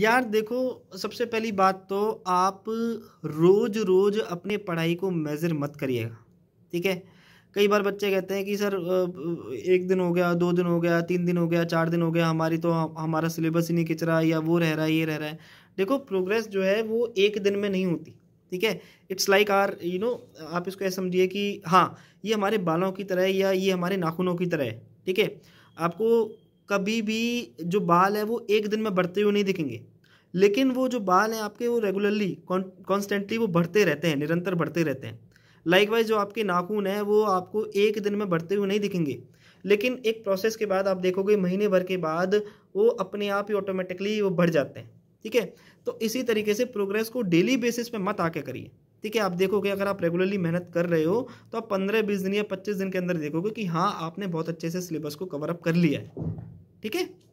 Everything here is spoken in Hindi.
यार देखो सबसे पहली बात तो आप रोज़ रोज़ अपने पढ़ाई को मेज़र मत करिएगा ठीक है कई बार बच्चे कहते हैं कि सर एक दिन हो गया दो दिन हो गया तीन दिन हो गया चार दिन हो गया हमारी तो हमारा सिलेबस ही नहीं खिंच रहा या वो रह रहा है ये रह रहा है देखो प्रोग्रेस जो है वो एक दिन में नहीं होती ठीक है it's like are you know आप इसको ऐसा समझिए कि हाँ ये हमारे बालों की तरह है या ये हमारे नाखूनों की तरह है ठीक है आपको कभी भी जो बाल है वो एक दिन में बढ़ते हुए नहीं दिखेंगे लेकिन वो जो बाल हैं आपके वो रेगुलरली कॉन्स्टेंटली वो बढ़ते रहते हैं निरंतर बढ़ते रहते हैं लाइकवाइज जो आपके नाखून हैं वो आपको एक दिन में बढ़ते हुए नहीं दिखेंगे लेकिन एक प्रोसेस के बाद आप देखोगे महीने भर के बाद वो अपने आप ही ऑटोमेटिकली वो बढ़ जाते हैं ठीक है तो इसी तरीके से प्रोग्रेस को डेली बेसिस पे मत आके करिए ठीक है आप देखोगे अगर आप रेगुलरली मेहनत कर रहे हो तो आप पंद्रह बीस दिन या पच्चीस दिन के अंदर देखोगे कि हाँ आपने बहुत अच्छे से सिलेबस को कवर अप कर लिया है ठीक है